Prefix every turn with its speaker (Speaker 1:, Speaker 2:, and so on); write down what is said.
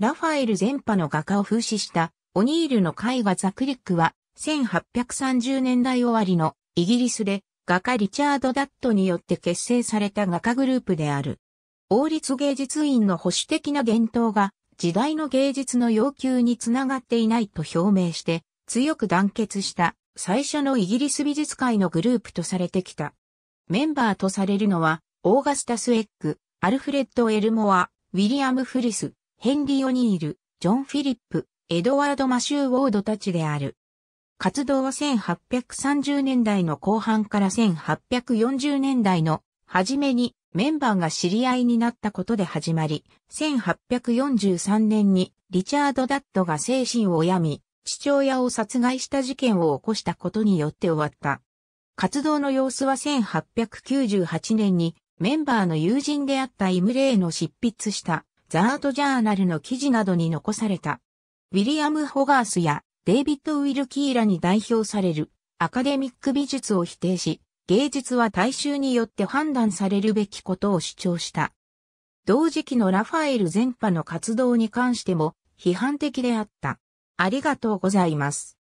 Speaker 1: ラファエル全派の画家を風刺したオニールの絵画ザ・クリックは1830年代終わりのイギリスで画家リチャード・ダットによって結成された画家グループである。王立芸術院の保守的な伝統が時代の芸術の要求につながっていないと表明して強く団結した最初のイギリス美術界のグループとされてきた。メンバーとされるのはオーガスタス・エッグ、アルフレッド・エルモア、ウィリアム・フリス、ヘンリー・オニール、ジョン・フィリップ、エドワード・マシュー・ウォードたちである。活動は1830年代の後半から1840年代の初めにメンバーが知り合いになったことで始まり、1843年にリチャード・ダットが精神を病み、父親を殺害した事件を起こしたことによって終わった。活動の様子は1898年にメンバーの友人であったイムレーの執筆したザートジャーナルの記事などに残された。ウィリアム・ホガースやデイビッド・ウィルキーラに代表されるアカデミック美術を否定し、芸術は大衆によって判断されるべきことを主張した。同時期のラファエル全派の活動に関しても批判的であった。ありがとうございます。